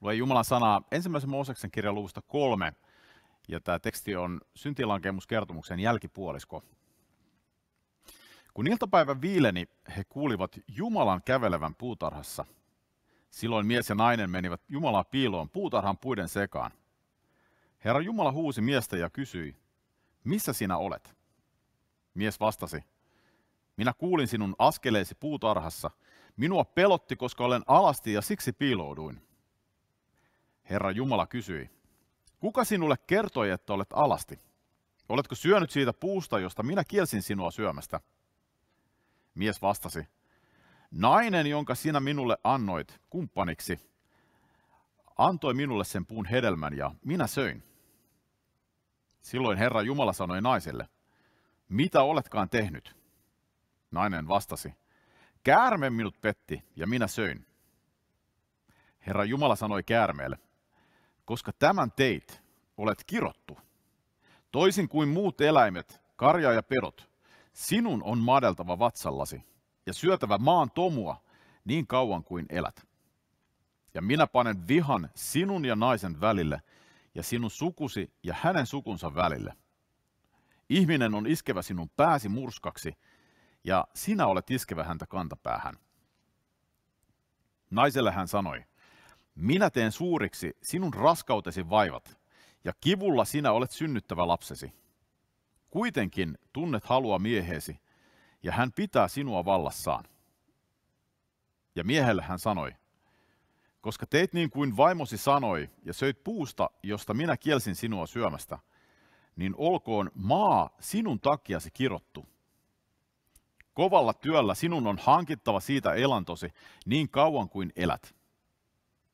Lue Jumalan sanaa ensimmäisen Mooseksen kirjan luvusta kolme, ja tämä teksti on syntilankemuskertomuksen jälkipuolisko. Kun iltapäivä viileni, he kuulivat Jumalan kävelevän puutarhassa. Silloin mies ja nainen menivät Jumalaa piiloon puutarhan puiden sekaan. Herra Jumala huusi miestä ja kysyi, missä sinä olet? Mies vastasi, minä kuulin sinun askeleesi puutarhassa. Minua pelotti, koska olen alasti ja siksi piilouduin. Herra Jumala kysyi, kuka sinulle kertoi, että olet alasti? Oletko syönyt siitä puusta, josta minä kielsin sinua syömästä? Mies vastasi, nainen, jonka sinä minulle annoit kumppaniksi, antoi minulle sen puun hedelmän ja minä söin. Silloin Herra Jumala sanoi naiselle, mitä oletkaan tehnyt? Nainen vastasi, käärme minut petti ja minä söin. Herra Jumala sanoi käärmeelle, koska tämän teit, olet kirottu. Toisin kuin muut eläimet, karja ja pedot, sinun on madeltava vatsallasi ja syötävä maan tomua niin kauan kuin elät. Ja minä panen vihan sinun ja naisen välille ja sinun sukusi ja hänen sukunsa välille. Ihminen on iskevä sinun pääsi murskaksi ja sinä olet iskevä häntä kantapäähän. Naiselle hän sanoi, minä teen suuriksi sinun raskautesi vaivat, ja kivulla sinä olet synnyttävä lapsesi. Kuitenkin tunnet halua mieheesi, ja hän pitää sinua vallassaan. Ja miehelle hän sanoi, koska teit niin kuin vaimosi sanoi, ja söit puusta, josta minä kielsin sinua syömästä, niin olkoon maa sinun takiasi kirottu. Kovalla työllä sinun on hankittava siitä elantosi niin kauan kuin elät.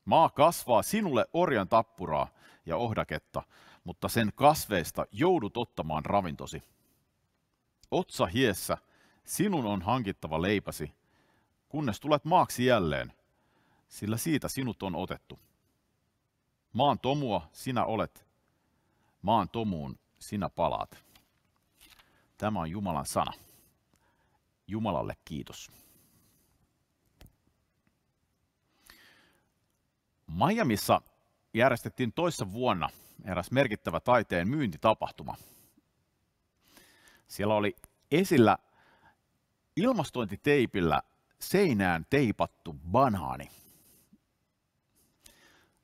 Maa kasvaa sinulle orjan tappuraa ja ohdaketta, mutta sen kasveista joudut ottamaan ravintosi. Otsa hiessä, sinun on hankittava leipäsi, kunnes tulet maaksi jälleen, sillä siitä sinut on otettu. Maan tomua sinä olet, maan tomuun sinä palaat. Tämä on Jumalan sana. Jumalalle kiitos. Miamissa järjestettiin toissa vuonna eräs merkittävä taiteen myyntitapahtuma. Siellä oli esillä ilmastointiteipillä seinään teipattu banaani.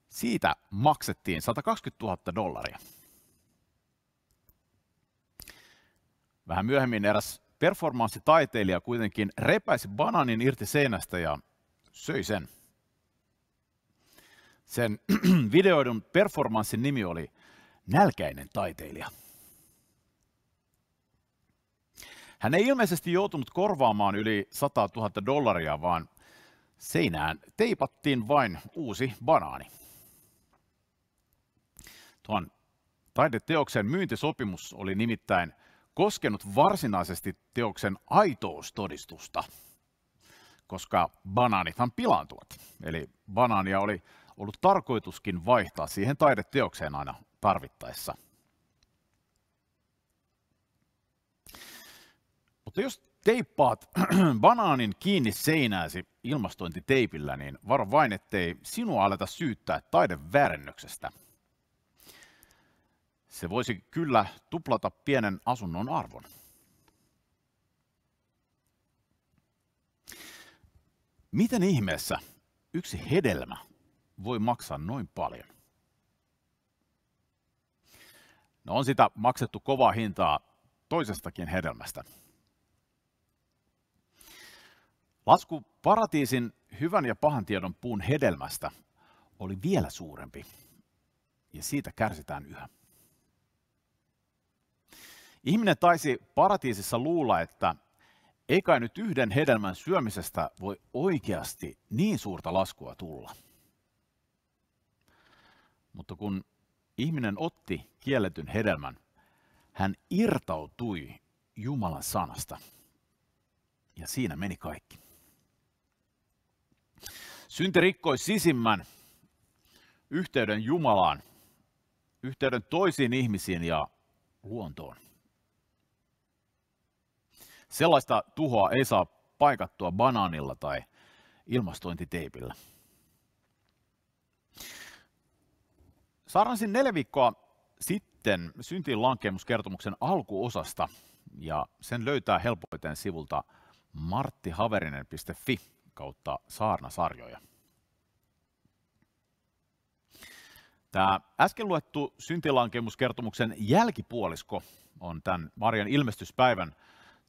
Siitä maksettiin 120 000 dollaria. Vähän myöhemmin eräs performanssitaiteilija kuitenkin repäisi banaanin irti seinästä ja söi sen. Sen videoidun performanssin nimi oli Nälkäinen taiteilija. Hän ei ilmeisesti joutunut korvaamaan yli 100 000 dollaria, vaan seinään teipattiin vain uusi banaani. Tuon taideteoksen myyntisopimus oli nimittäin koskenut varsinaisesti teoksen aitoustodistusta, koska banaanithan pilaantuvat. Eli banaania oli ollut tarkoituskin vaihtaa siihen taideteokseen aina tarvittaessa. Mutta jos teippaat banaanin kiinni seinääsi ilmastointiteipillä, niin varo vain, ettei sinua aleta syyttää taideväärennöksestä. Se voisi kyllä tuplata pienen asunnon arvon. Miten ihmeessä yksi hedelmä voi maksaa noin paljon? No on sitä maksettu kovaa hintaa toisestakin hedelmästä. Lasku paratiisin hyvän ja pahan tiedon puun hedelmästä oli vielä suurempi, ja siitä kärsitään yhä. Ihminen taisi paratiisissa luulla, että ei kai nyt yhden hedelmän syömisestä voi oikeasti niin suurta laskua tulla. Mutta kun ihminen otti kielletyn hedelmän, hän irtautui Jumalan sanasta. Ja siinä meni kaikki. Synti rikkoi sisimmän yhteyden Jumalaan, yhteyden toisiin ihmisiin ja luontoon. Sellaista tuhoa ei saa paikattua banaanilla tai ilmastointiteipillä. Saaransin neljä viikkoa sitten syntiin lankemuskertomuksen alkuosasta ja sen löytää helpoiten sivulta marttihaverinen.fi kautta saarnasarjoja. Tämä äsken luettu syntilankemuskertomuksen jälkipuolisko on tämän Marian ilmestyspäivän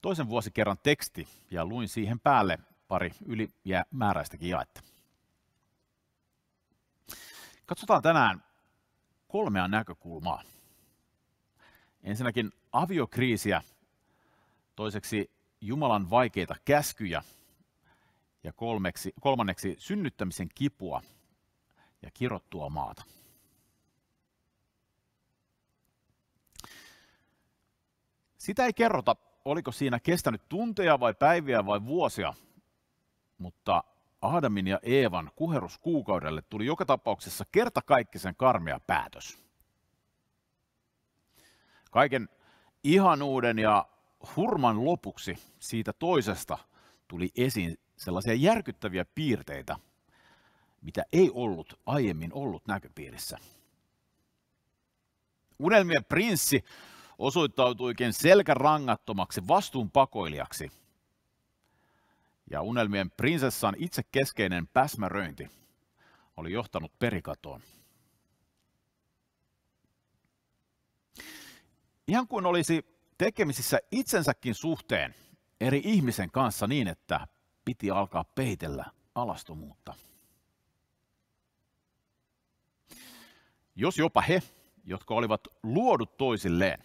toisen vuosikerran teksti ja luin siihen päälle pari ylimääräistäkin jaetta. Katsotaan tänään kolmea näkökulmaa. Ensinnäkin aviokriisiä, toiseksi Jumalan vaikeita käskyjä ja kolmeksi, kolmanneksi synnyttämisen kipua ja kirottua maata. Sitä ei kerrota, oliko siinä kestänyt tunteja vai päiviä vai vuosia, mutta Aadamin ja Eevan kuheruskuukaudelle tuli joka tapauksessa kertakaikkisen karmea päätös. Kaiken ihanuuden ja hurman lopuksi siitä toisesta tuli esiin sellaisia järkyttäviä piirteitä, mitä ei ollut aiemmin ollut näköpiirissä. Unelmien prinssi osoittautuikin selkärangattomaksi vastuunpakoilijaksi – ja unelmien prinsessan itse keskeinen päsmäröinti oli johtanut perikatoon. Ihan kuin olisi tekemisissä itsensäkin suhteen eri ihmisen kanssa niin, että piti alkaa peitellä alastomuutta. Jos jopa he, jotka olivat luodut toisilleen,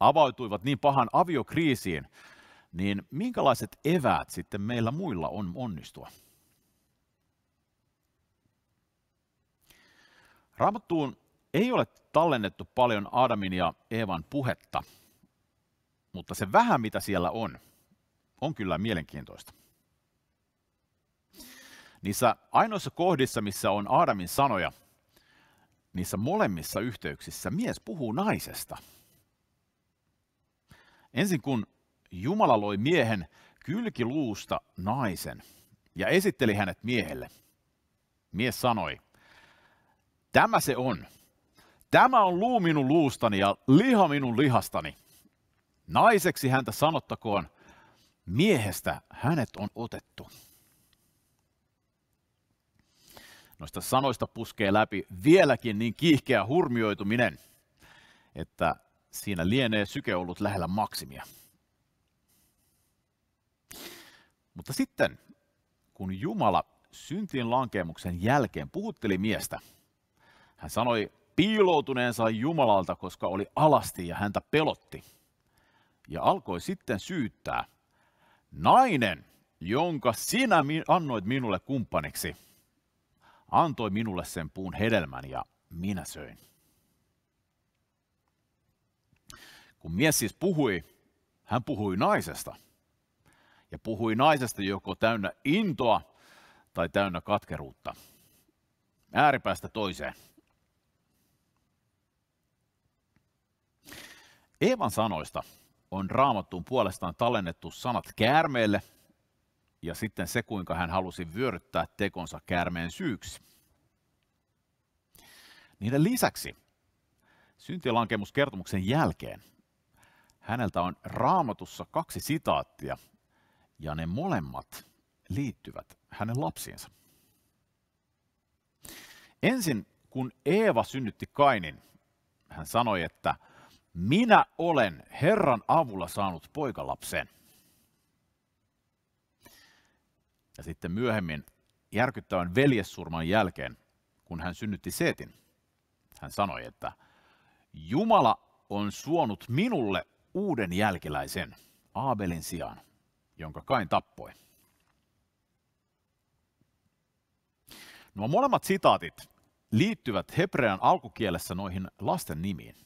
avautuivat niin pahan aviokriisiin, niin minkälaiset eväät sitten meillä muilla on onnistua? Raamattuun ei ole tallennettu paljon Adamin ja Eevan puhetta, mutta se vähän mitä siellä on, on kyllä mielenkiintoista. Niissä ainoissa kohdissa, missä on Aadamin sanoja, niissä molemmissa yhteyksissä mies puhuu naisesta. Ensin kun Jumala loi miehen kylkiluusta naisen ja esitteli hänet miehelle. Mies sanoi, tämä se on. Tämä on luu minun luustani ja liha minun lihastani. Naiseksi häntä sanottakoon, miehestä hänet on otettu. Noista sanoista puskee läpi vieläkin niin kiihkeä hurmioituminen, että siinä lienee syke ollut lähellä maksimia. Mutta sitten, kun Jumala syntien lankemuksen jälkeen puhutteli miestä, hän sanoi piiloutuneensa Jumalalta, koska oli alasti ja häntä pelotti. Ja alkoi sitten syyttää, nainen, jonka sinä annoit minulle kumppaniksi, antoi minulle sen puun hedelmän ja minä söin. Kun mies siis puhui, hän puhui naisesta – ja puhui naisesta joko täynnä intoa tai täynnä katkeruutta. Ääripäästä toiseen. Eevan sanoista on raamattuun puolestaan tallennettu sanat käärmeelle ja sitten se, kuinka hän halusi vyöryttää tekonsa käärmeen syyksi. Niiden lisäksi syntilankemuskertomuksen jälkeen häneltä on raamatussa kaksi sitaattia, ja ne molemmat liittyvät hänen lapsiinsa. Ensin kun Eeva synnytti Kainin, hän sanoi, että minä olen Herran avulla saanut poikalapsen. Ja sitten myöhemmin järkyttävän veljessurman jälkeen, kun hän synnytti Seetin, hän sanoi, että Jumala on suonut minulle uuden jälkeläisen Aabelin sijaan jonka Kain tappoi. Nuo molemmat sitaatit liittyvät hebrean alkukielessä noihin lasten nimiin.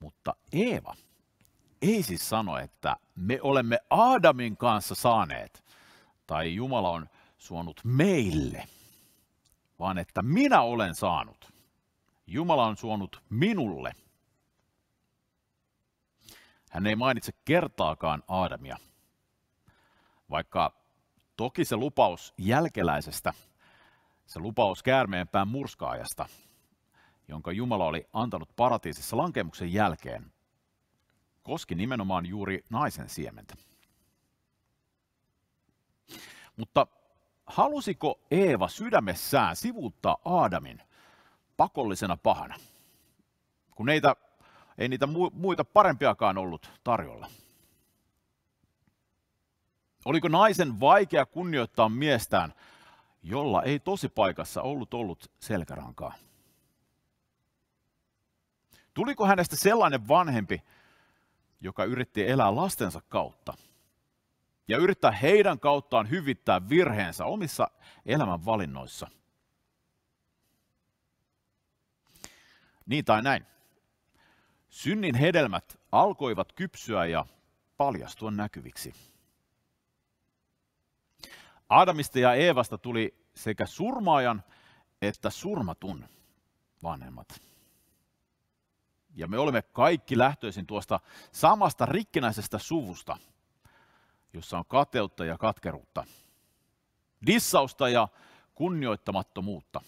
Mutta Eeva ei siis sano, että me olemme Aadamin kanssa saaneet, tai Jumala on suonut meille, vaan että minä olen saanut. Jumala on suonut minulle – hän ei mainitse kertaakaan Aadamia, vaikka toki se lupaus jälkeläisestä, se lupaus käärmeenpään murskaajasta, jonka Jumala oli antanut paratiisissa lankemuksen jälkeen, koski nimenomaan juuri naisen siementä. Mutta halusiko Eeva sydämessään sivuuttaa Aadamin pakollisena pahana? Kun neitä ei niitä muita parempiakaan ollut tarjolla. Oliko naisen vaikea kunnioittaa miestään, jolla ei tosi paikassa ollut ollut selkärankaa? Tuliko hänestä sellainen vanhempi, joka yritti elää lastensa kautta ja yrittää heidän kauttaan hyvittää virheensä omissa elämän valinnoissa? Niin tai näin. Synnin hedelmät alkoivat kypsyä ja paljastua näkyviksi. Adamista ja Eevasta tuli sekä surmaajan että surmatun vanhemmat. Ja me olemme kaikki lähtöisin tuosta samasta rikkinäisestä suvusta, jossa on kateutta ja katkeruutta, dissausta ja kunnioittamattomuutta,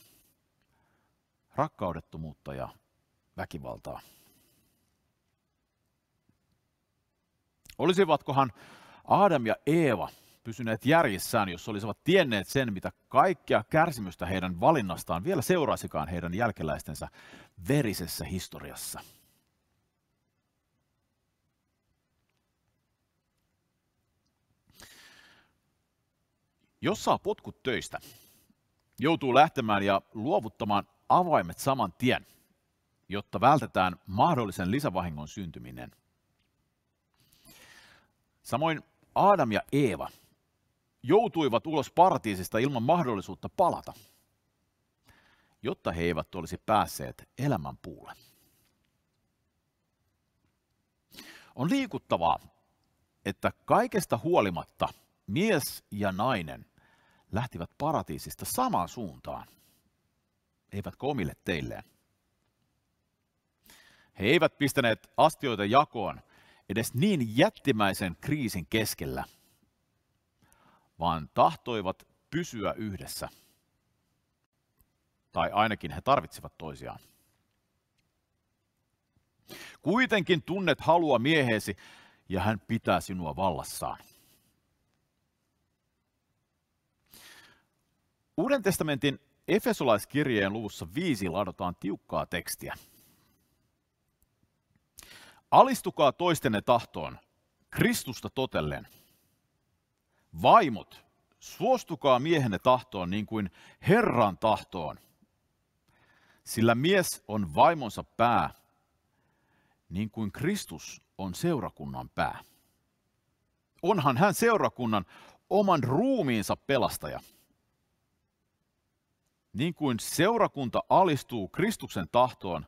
rakkaudettomuutta ja väkivaltaa. Olisivatkohan Adam ja Eeva pysyneet järjissään, jos olisivat tienneet sen, mitä kaikkea kärsimystä heidän valinnastaan vielä seuraisikaan heidän jälkeläistensä verisessä historiassa. Jos saa potkut töistä, joutuu lähtemään ja luovuttamaan avaimet saman tien, jotta vältetään mahdollisen lisävahingon syntyminen – Samoin Adam ja Eeva joutuivat ulos partiisista ilman mahdollisuutta palata, jotta he eivät olisi päässeet elämän puulle. On liikuttavaa, että kaikesta huolimatta mies ja nainen lähtivät paratiisista samaan suuntaan, eivät omille teilleen. He eivät pistäneet astioita jakoon edes niin jättimäisen kriisin keskellä, vaan tahtoivat pysyä yhdessä. Tai ainakin he tarvitsivat toisiaan. Kuitenkin tunnet halua mieheesi ja hän pitää sinua vallassaan. Uuden testamentin Efesolaiskirjeen luvussa viisi ladotaan tiukkaa tekstiä – Alistukaa toistenne tahtoon, Kristusta totellen. Vaimot, suostukaa miehenne tahtoon niin kuin Herran tahtoon. Sillä mies on vaimonsa pää, niin kuin Kristus on seurakunnan pää. Onhan hän seurakunnan oman ruumiinsa pelastaja. Niin kuin seurakunta alistuu Kristuksen tahtoon,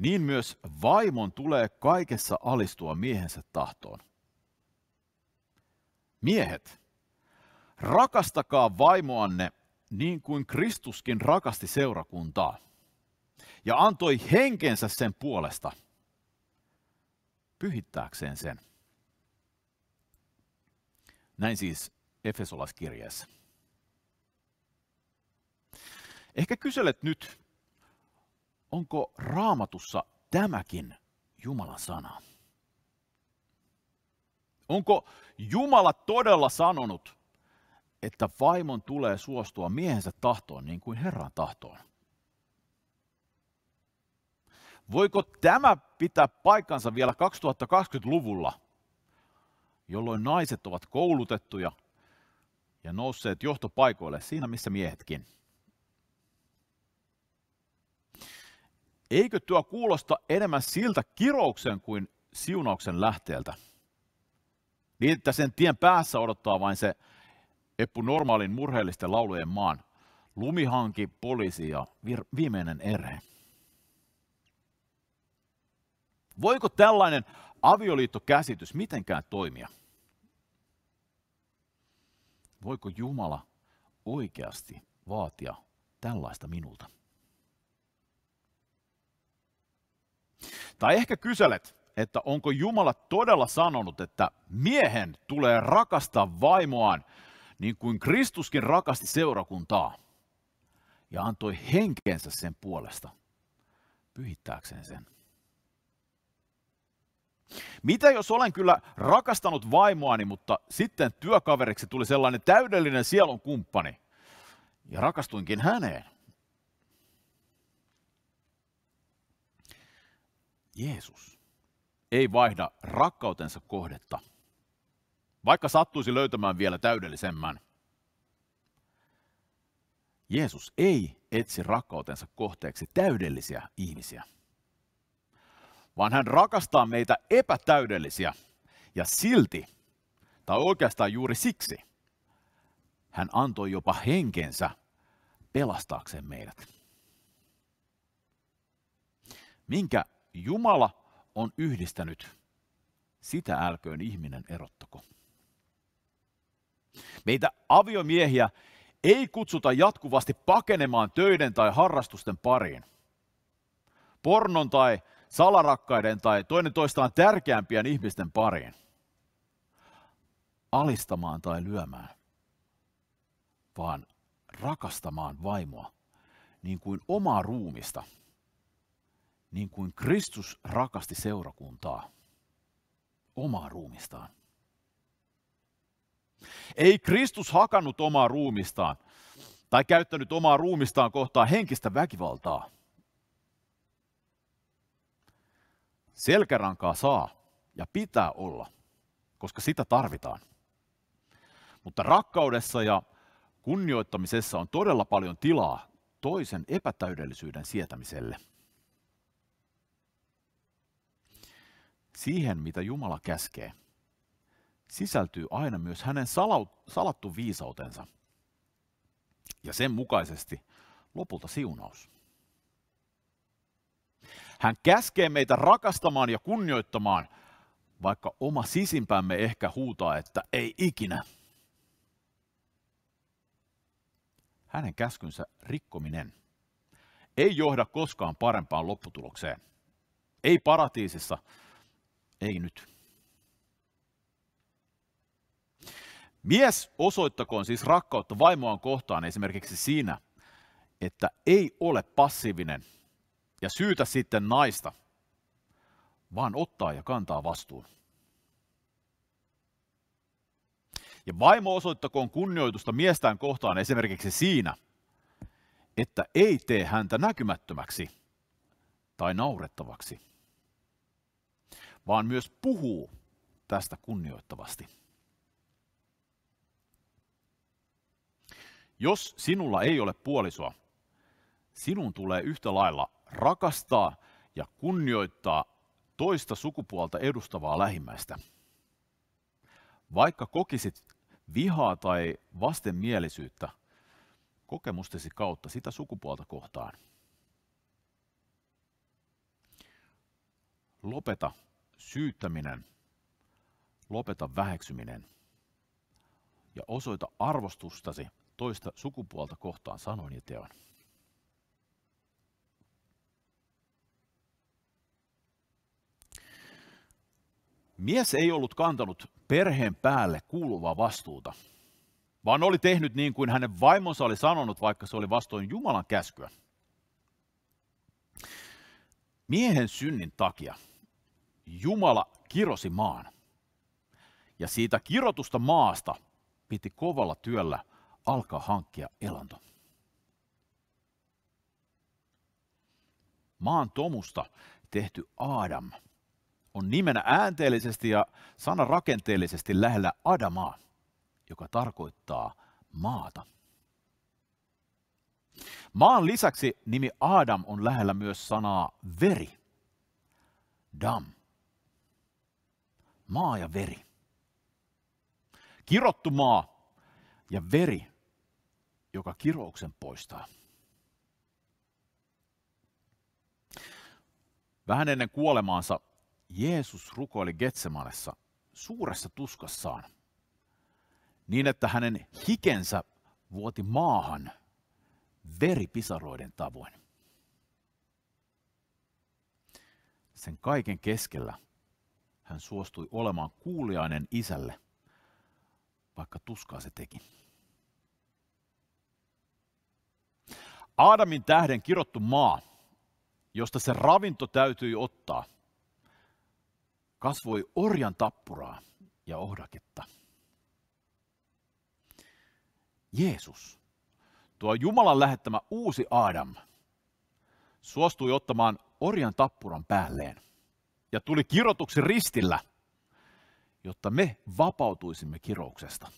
niin myös vaimon tulee kaikessa alistua miehensä tahtoon. Miehet, rakastakaa vaimoanne niin kuin Kristuskin rakasti seurakuntaa ja antoi henkensä sen puolesta, pyhittääkseen sen. Näin siis Efesolaiskirjeessä. Ehkä kyselet nyt, Onko raamatussa tämäkin Jumalan sana? Onko Jumala todella sanonut, että vaimon tulee suostua miehensä tahtoon niin kuin Herran tahtoon? Voiko tämä pitää paikkansa vielä 2020-luvulla, jolloin naiset ovat koulutettuja ja nousseet johtopaikoille siinä missä miehetkin? Eikö tuo kuulosta enemmän siltä kirouksen kuin siunauksen lähteeltä? Niin, että sen tien päässä odottaa vain se Eppu Normaalin murheellisten laulujen maan. Lumihanki, poliisi ja vir- viimeinen ere. Voiko tällainen avioliittokäsitys mitenkään toimia? Voiko Jumala oikeasti vaatia tällaista minulta? Tai ehkä kyselet, että onko Jumala todella sanonut, että miehen tulee rakastaa vaimoaan niin kuin Kristuskin rakasti seurakuntaa ja antoi henkensä sen puolesta, pyhittääkseen sen. Mitä jos olen kyllä rakastanut vaimoani, mutta sitten työkaveriksi tuli sellainen täydellinen sielun kumppani ja rakastuinkin häneen? Jeesus ei vaihda rakkautensa kohdetta, vaikka sattuisi löytämään vielä täydellisemmän. Jeesus ei etsi rakkautensa kohteeksi täydellisiä ihmisiä, vaan hän rakastaa meitä epätäydellisiä ja silti, tai oikeastaan juuri siksi, hän antoi jopa henkensä pelastaakseen meidät. Minkä Jumala on yhdistänyt, sitä älköön ihminen erottako. Meitä aviomiehiä ei kutsuta jatkuvasti pakenemaan töiden tai harrastusten pariin. Pornon tai salarakkaiden tai toinen toistaan tärkeämpien ihmisten pariin. Alistamaan tai lyömään, vaan rakastamaan vaimoa niin kuin omaa ruumista – niin kuin Kristus rakasti seurakuntaa omaa ruumistaan. Ei Kristus hakannut omaa ruumistaan tai käyttänyt omaa ruumistaan kohtaan henkistä väkivaltaa. Selkärankaa saa ja pitää olla, koska sitä tarvitaan. Mutta rakkaudessa ja kunnioittamisessa on todella paljon tilaa toisen epätäydellisyyden sietämiselle – Siihen, mitä Jumala käskee, sisältyy aina myös hänen salattu viisautensa ja sen mukaisesti lopulta siunaus. Hän käskee meitä rakastamaan ja kunnioittamaan, vaikka oma sisimpämme ehkä huutaa, että ei ikinä. Hänen käskynsä rikkominen ei johda koskaan parempaan lopputulokseen. Ei paratiisissa, ei nyt. Mies osoittakoon siis rakkautta vaimoaan kohtaan esimerkiksi siinä, että ei ole passiivinen ja syytä sitten naista, vaan ottaa ja kantaa vastuun. Ja vaimo osoittakoon kunnioitusta miestään kohtaan esimerkiksi siinä, että ei tee häntä näkymättömäksi tai naurettavaksi vaan myös puhuu tästä kunnioittavasti. Jos sinulla ei ole puolisoa, sinun tulee yhtä lailla rakastaa ja kunnioittaa toista sukupuolta edustavaa lähimmäistä. Vaikka kokisit vihaa tai vastenmielisyyttä kokemustesi kautta sitä sukupuolta kohtaan. Lopeta syyttäminen, lopeta väheksyminen ja osoita arvostustasi toista sukupuolta kohtaan sanoin ja teon. Mies ei ollut kantanut perheen päälle kuuluvaa vastuuta, vaan oli tehnyt niin kuin hänen vaimonsa oli sanonut, vaikka se oli vastoin Jumalan käskyä. Miehen synnin takia – Jumala kirosi maan. Ja siitä kirotusta maasta piti kovalla työllä alkaa hankkia elanto. Maan tomusta tehty Aadam on nimenä äänteellisesti ja sana rakenteellisesti lähellä Adamaa, joka tarkoittaa maata. Maan lisäksi nimi Adam on lähellä myös sanaa veri, dam, Maa ja veri. Kirottu maa ja veri, joka kirouksen poistaa. Vähän ennen kuolemaansa Jeesus rukoili Getsemanessa suuressa tuskassaan, niin että hänen hikensä vuoti maahan veripisaroiden tavoin. Sen kaiken keskellä hän suostui olemaan kuuliainen isälle, vaikka tuskaa se teki. Aadamin tähden kirottu maa, josta se ravinto täytyi ottaa, kasvoi orjan tappuraa ja ohdaketta. Jeesus, tuo Jumalan lähettämä uusi Aadam, suostui ottamaan orjan tappuran päälleen – ja tuli kirotuksi ristillä, jotta me vapautuisimme kirouksesta.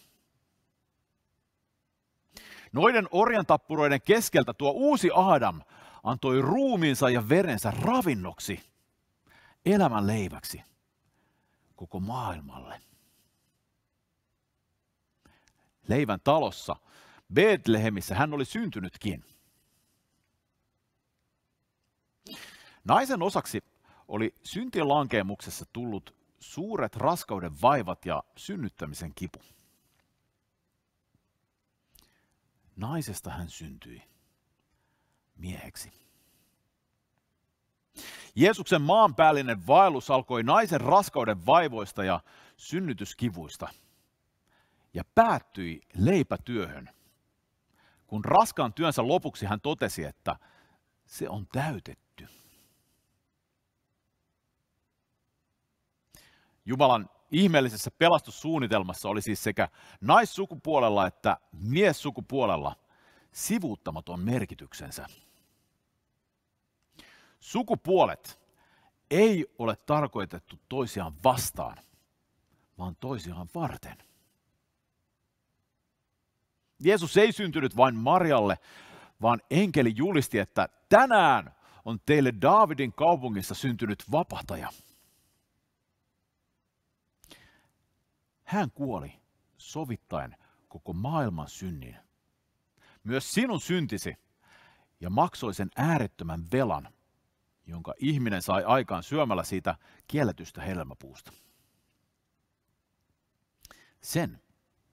Noiden orjantappuroiden keskeltä tuo uusi Adam antoi ruumiinsa ja verensä ravinnoksi, elämän leiväksi koko maailmalle. Leivän talossa Betlehemissä hän oli syntynytkin. Naisen osaksi oli syntien lankeemuksessa tullut suuret raskauden vaivat ja synnyttämisen kipu. Naisesta hän syntyi mieheksi. Jeesuksen maanpäällinen vaellus alkoi naisen raskauden vaivoista ja synnytyskivuista ja päättyi leipätyöhön. Kun raskaan työnsä lopuksi hän totesi, että se on täytetty. Jumalan ihmeellisessä pelastussuunnitelmassa oli siis sekä naissukupuolella että miessukupuolella sivuuttamaton merkityksensä. Sukupuolet ei ole tarkoitettu toisiaan vastaan, vaan toisiaan varten. Jeesus ei syntynyt vain Marjalle, vaan enkeli julisti, että tänään on teille Daavidin kaupungissa syntynyt vapahtaja – Hän kuoli sovittain koko maailman synnin. Myös sinun syntisi ja maksoi sen äärettömän velan, jonka ihminen sai aikaan syömällä siitä kielletystä helmäpuusta. Sen,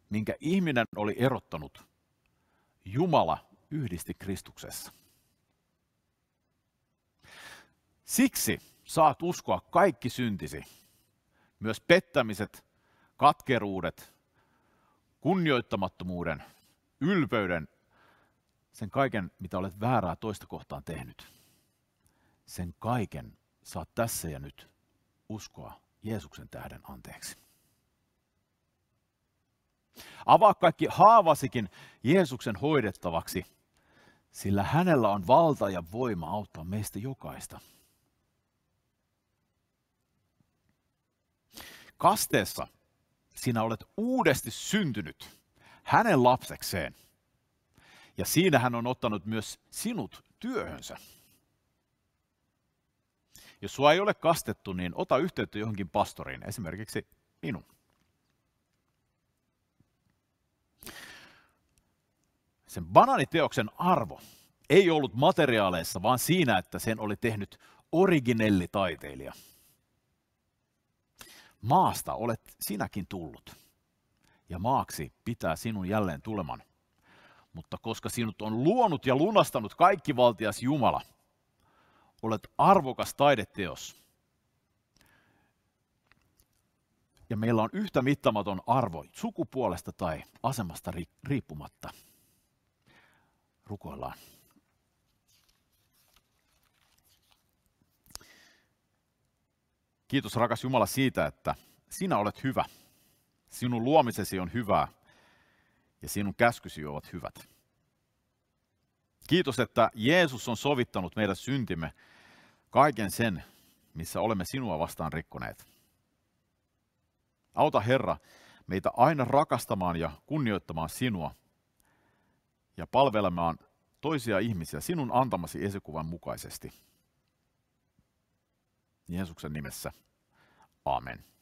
minkä ihminen oli erottanut, Jumala yhdisti Kristuksessa. Siksi saat uskoa kaikki syntisi, myös pettämiset katkeruudet, kunnioittamattomuuden, ylpeyden, sen kaiken, mitä olet väärää toista kohtaan tehnyt. Sen kaiken saat tässä ja nyt uskoa Jeesuksen tähden anteeksi. Avaa kaikki haavasikin Jeesuksen hoidettavaksi, sillä hänellä on valta ja voima auttaa meistä jokaista. Kasteessa – sinä olet uudesti syntynyt hänen lapsekseen. Ja siinä hän on ottanut myös sinut työhönsä. Jos sua ei ole kastettu, niin ota yhteyttä johonkin pastoriin, esimerkiksi minun. Sen bananiteoksen arvo ei ollut materiaaleissa, vaan siinä, että sen oli tehnyt originellitaiteilija. taiteilija Maasta olet sinäkin tullut, ja maaksi pitää sinun jälleen tuleman. Mutta koska sinut on luonut ja lunastanut kaikki valtias Jumala, olet arvokas taideteos. Ja meillä on yhtä mittamaton arvo sukupuolesta tai asemasta riippumatta. Rukoillaan. Kiitos rakas Jumala siitä, että sinä olet hyvä. Sinun luomisesi on hyvää ja sinun käskysi ovat hyvät. Kiitos, että Jeesus on sovittanut meidän syntimme kaiken sen, missä olemme sinua vastaan rikkoneet. Auta Herra meitä aina rakastamaan ja kunnioittamaan sinua ja palvelemaan toisia ihmisiä sinun antamasi esikuvan mukaisesti. Jeesuksen nimessä. Amen.